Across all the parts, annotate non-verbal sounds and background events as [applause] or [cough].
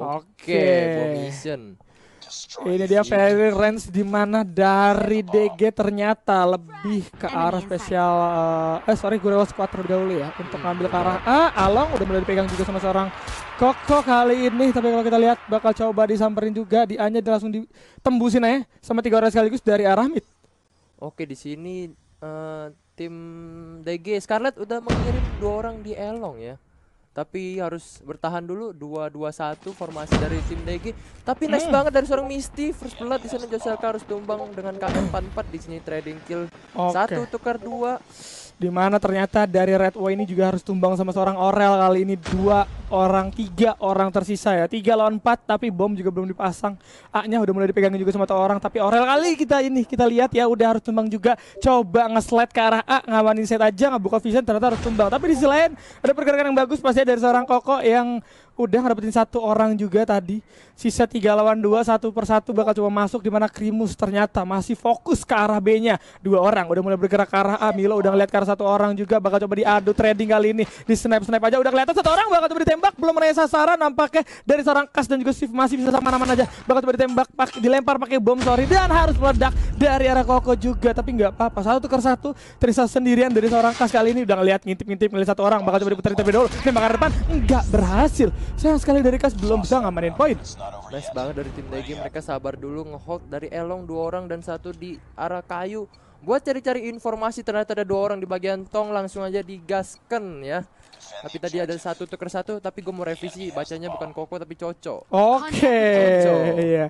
Oke, okay. Ini dia Fairy Range di mana dari DG ternyata lebih ke arah spesial uh, eh sorry lewat Squad terlebih dahulu ya untuk hmm, ngambil ke arah A. Ah, Along udah mulai dipegang juga sama seorang Koko kali ini tapi kalau kita lihat bakal coba disamperin juga di A-nya langsung ditembusin aja sama tiga orang sekaligus dari arah mid. Oke, di sini uh, tim DG Scarlet udah mengirim dua orang di Elong ya. Tapi harus bertahan dulu dua dua satu formasi dari tim DG. Tapi nice hmm. banget dari seorang Misty. First blood di sana Joselka harus tumbang dengan KM44 di sini trading kill. Okay. Satu tukar dua. di mana ternyata dari Red ini juga harus tumbang sama seorang Orel kali ini dua orang tiga orang tersisa ya tiga lawan empat tapi bom juga belum dipasang A nya udah mulai dipegangin juga sama orang tapi Orel kali kita ini kita lihat ya udah harus tumbang juga coba ngeslet ke arah A ngawanin set aja nggak buka vision ternyata harus tumbang tapi di sisi lain ada pergerakan yang bagus pasti dari seorang Koko yang udah ngedapetin satu orang juga tadi sisa tiga lawan dua satu persatu bakal coba masuk di mana Krimus ternyata masih fokus ke arah B-nya dua orang udah mulai bergerak ke arah A Milo udah ngeliat ke arah satu orang juga bakal coba diadu trading kali ini di snap snap aja udah kelihatan satu orang bakal coba ditembak belum meraih sasaran nampaknya dari seorang Kas dan juga Steve masih bisa sama mana aja bakal coba ditembak pak dilempar pakai bom sorry dan harus meledak dari arah Koko juga tapi nggak apa-apa satu ke satu terisa sendirian dari seorang Kas kali ini udah ngeliat ngintip-ngintip ngeliat satu orang bakal coba diputar terlebih dulu tembak ke depan nggak berhasil Sayang sekali dari Kas belum bisa ngamanin poin. Nice banget dari tim Degi, mereka sabar dulu ngehold dari Elong dua orang dan satu di arah kayu. Buat cari-cari informasi ternyata ada dua orang di bagian tong langsung aja digaskan ya. Tapi tadi ada satu tuker satu, tapi gue mau revisi bacanya bukan Koko tapi Coco. Oke. Okay. Iya.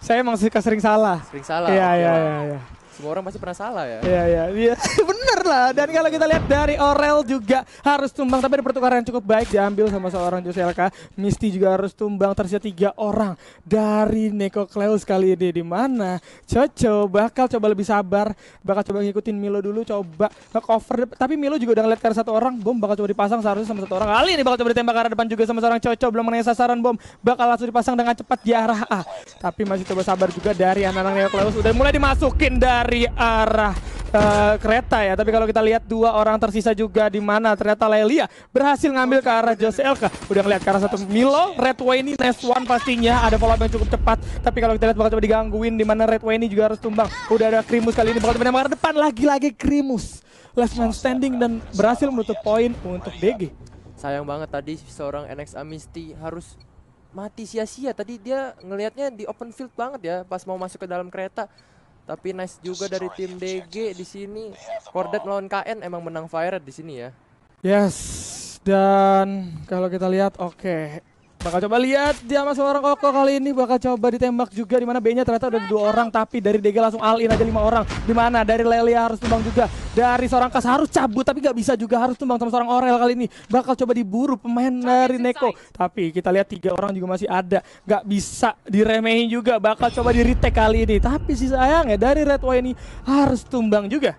Saya emang suka sering salah. Sering salah. Iya iya iya. iya. Semua orang pasti pernah salah ya. Iya, iya. iya. [laughs] Bener lah. Dan kalau kita lihat dari Orel juga harus tumbang. Tapi ada pertukaran yang cukup baik diambil sama seorang Jose LK. Misty juga harus tumbang. Tersisa tiga orang dari Neko Cleus kali ini. di mana Coco bakal coba lebih sabar. Bakal coba ngikutin Milo dulu. Coba cover. Tapi Milo juga udah ngeliat karena satu orang. Bom bakal coba dipasang seharusnya sama satu orang. Kali ini bakal coba ditembak arah depan juga sama seorang Coco. Belum mengenai sasaran bom. Bakal langsung dipasang dengan cepat di arah A. Tapi masih coba sabar juga dari anak-anak Neko Cleus. Udah mulai dimasukin dari dari arah uh, kereta ya. Tapi kalau kita lihat dua orang tersisa juga di mana ternyata Lelia berhasil ngambil ke arah Jose Elka. Udah ngeliat ke arah satu Milo, Red ini nice one pastinya. Ada follow yang cukup cepat. Tapi kalau kita lihat bakal coba digangguin di mana Red ini juga harus tumbang. Udah ada Krimus kali ini bakal menembak ke depan lagi-lagi Krimus. Last man standing dan berhasil menutup poin untuk BG. Sayang banget tadi seorang NX Amisti harus mati sia-sia. Tadi dia ngelihatnya di open field banget ya pas mau masuk ke dalam kereta tapi nice juga dari tim DG di sini. Kordet lawan KN emang menang fire di sini ya. Yes. Dan kalau kita lihat oke, okay. Bakal coba lihat dia sama seorang Koko kali ini bakal coba ditembak juga di mana B-nya ternyata udah dua orang tapi dari DG langsung alin aja lima orang. Di mana dari Lelia harus tumbang juga. Dari seorang Kas harus cabut tapi nggak bisa juga harus tumbang sama seorang Orel kali ini. Bakal coba diburu pemain dari Neko. Tapi kita lihat tiga orang juga masih ada. Nggak bisa diremehin juga. Bakal coba di retake kali ini. Tapi si sayang ya dari Red Wine ini harus tumbang juga.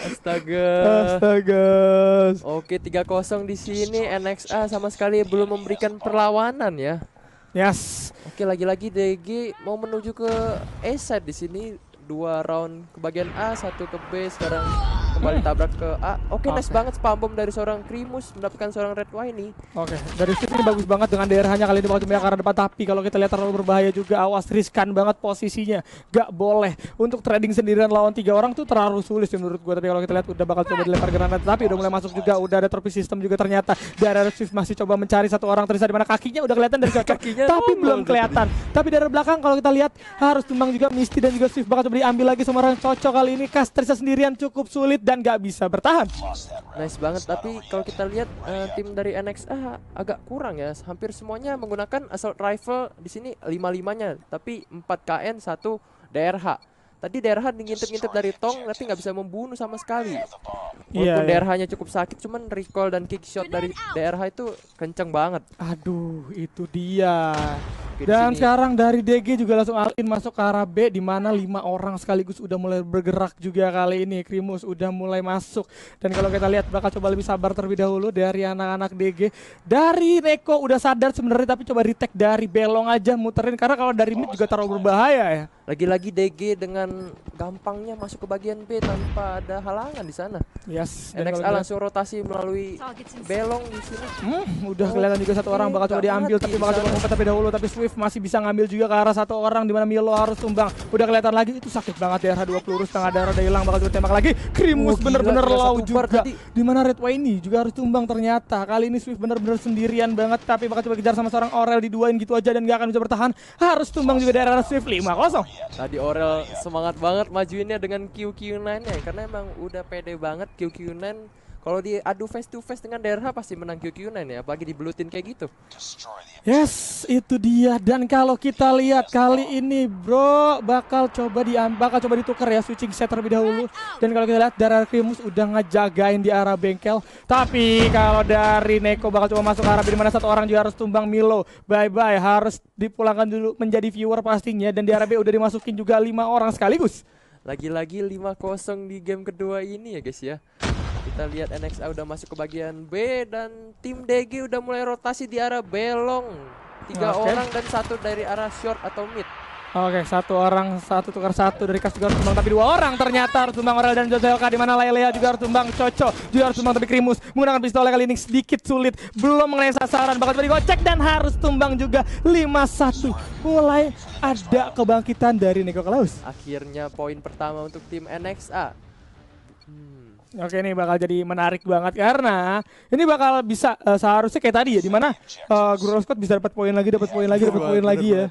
Astaga. Astaga. Oke, 3-0 di sini NXA sama sekali belum memberikan perlawanan ya. Yes. Oke, lagi-lagi DG mau menuju ke A side di sini. Dua round ke bagian A, satu ke B sekarang kembali hmm. tabrak ke A. Oke, okay, okay. nice banget spam bom dari seorang Krimus mendapatkan seorang Red Wine. nih Oke, okay. dari ini bagus banget dengan DRH-nya kali ini waktu mereka karena depan tapi kalau kita lihat terlalu berbahaya juga awas riskan banget posisinya. Gak boleh untuk trading sendirian lawan tiga orang tuh terlalu sulit sih menurut gua tapi kalau kita lihat udah bakal coba dilempar granat tapi udah mulai masuk juga udah ada torpedo system juga ternyata dari Swift masih coba mencari satu orang terus di mana kakinya udah kelihatan dari kakinya tapi oh, belum kelihatan. Tapi dari belakang kalau kita lihat harus tumbang juga Misty dan juga Swift bakal coba diambil lagi sama orang cocok kali ini Kastrisa sendirian cukup sulit dan gak bisa bertahan. Nice banget, tapi kalau kita lihat uh, tim dari NXA agak kurang ya. Hampir semuanya menggunakan assault rifle di sini lima limanya, tapi 4 KN, satu DRH. Tadi DRH ngintip-ngintip dari tong tapi nggak bisa membunuh sama sekali. Iya, Walaupun yeah, DRH-nya cukup sakit cuman recall dan kick shot dari DRH itu kenceng banget. Aduh, itu dia. Dan sini. sekarang dari DG juga langsung alin masuk ke arah B di mana lima orang sekaligus udah mulai bergerak juga kali ini. Krimus udah mulai masuk. Dan kalau kita lihat bakal coba lebih sabar terlebih dahulu dari anak-anak DG. Dari Neko udah sadar sebenarnya tapi coba retek dari belong aja muterin karena kalau dari mid juga terlalu berbahaya ya. Lagi-lagi DG dengan gampangnya masuk ke bagian B tanpa ada halangan di sana. Yes. NXA langsung rotasi melalui gitu, belong di sini. Hmm, udah oh, kelihatan juga satu orang bakal coba diambil tapi bakal coba ngumpet tapi dahulu tapi Swift masih bisa ngambil juga ke arah satu orang di mana Milo harus tumbang. Udah kelihatan lagi itu sakit banget daerah dua pelurus setengah darah udah hilang bakal tembak lagi. Krimus oh, bener-bener oh, low juga. Di mana Red ini juga harus tumbang ternyata. Kali ini Swift bener-bener sendirian banget tapi bakal coba kejar sama seorang Orel diduain gitu aja dan gak akan bisa bertahan. Harus tumbang juga daerah Swift 5-0. Tadi Orel semangat banget majuinnya dengan QQ9 ya karena emang udah pede banget QQ9 kalau diadu face to face dengan DRH pasti menang QQ9 ya, bagi dibelutin kayak gitu. Yes, itu dia. Dan kalau kita lihat kali ini, bro, bakal coba di bakal coba ditukar ya switching set terlebih dahulu. Dan kalau kita lihat Darah Krimus udah ngejagain di arah bengkel. Tapi kalau dari Neko bakal coba masuk arah di mana satu orang juga harus tumbang Milo. Bye bye, harus dipulangkan dulu menjadi viewer pastinya. Dan di arah B udah dimasukin juga lima orang sekaligus. Lagi-lagi 5-0 di game kedua ini ya guys ya. Kita lihat NXA udah masuk ke bagian B dan tim DG udah mulai rotasi di arah belong. Tiga okay. orang dan satu dari arah short atau mid. Oke, okay, satu orang, satu tukar satu dari Kas juga harus tumbang, tapi dua orang ternyata harus tumbang Orel dan Jojoyoka di mana Lailea juga harus tumbang, Coco juga harus tumbang, tapi Krimus menggunakan pistol kali ini sedikit sulit, belum mengenai sasaran, bakal tiba gocek dan harus tumbang juga 5-1. Mulai ada kebangkitan dari Nico Klaus. Akhirnya poin pertama untuk tim NXA. Hmm. Oke ini bakal jadi menarik banget karena ini bakal bisa uh, seharusnya kayak tadi ya dimana uh, eh, Guru Scott bisa dapat poin lagi, dapat poin lagi, iya, dapat poin lagi ya.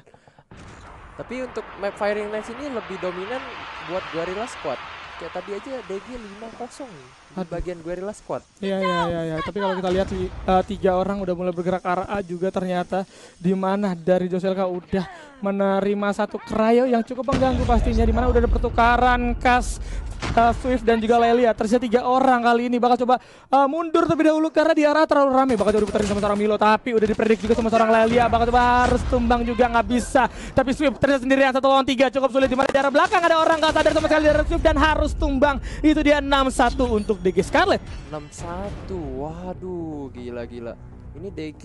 Tapi untuk map Firing Knights ini lebih dominan buat Guerrilla Squad. Kayak tadi aja DG 5-0 bagian guerrilla squad. Iya iya iya ya. tapi kalau kita lihat uh, tiga orang udah mulai bergerak arah A juga ternyata di mana dari Joselka udah menerima satu krayo yang cukup mengganggu pastinya di mana udah ada pertukaran kas uh, eh, Swift dan juga Lelia tersisa tiga orang kali ini bakal coba uh, mundur terlebih dahulu karena di arah terlalu rame. bakal coba diputarin sama seorang Milo tapi udah diprediksi juga sama seorang Lelia bakal coba harus tumbang juga nggak bisa tapi Swift ternyata sendirian satu lawan tiga cukup sulit di mana di arah belakang ada orang nggak sadar sama sekali dari Swift dan harus tumbang itu dia 6-1 untuk DG Scarlet 61 waduh gila gila ini DG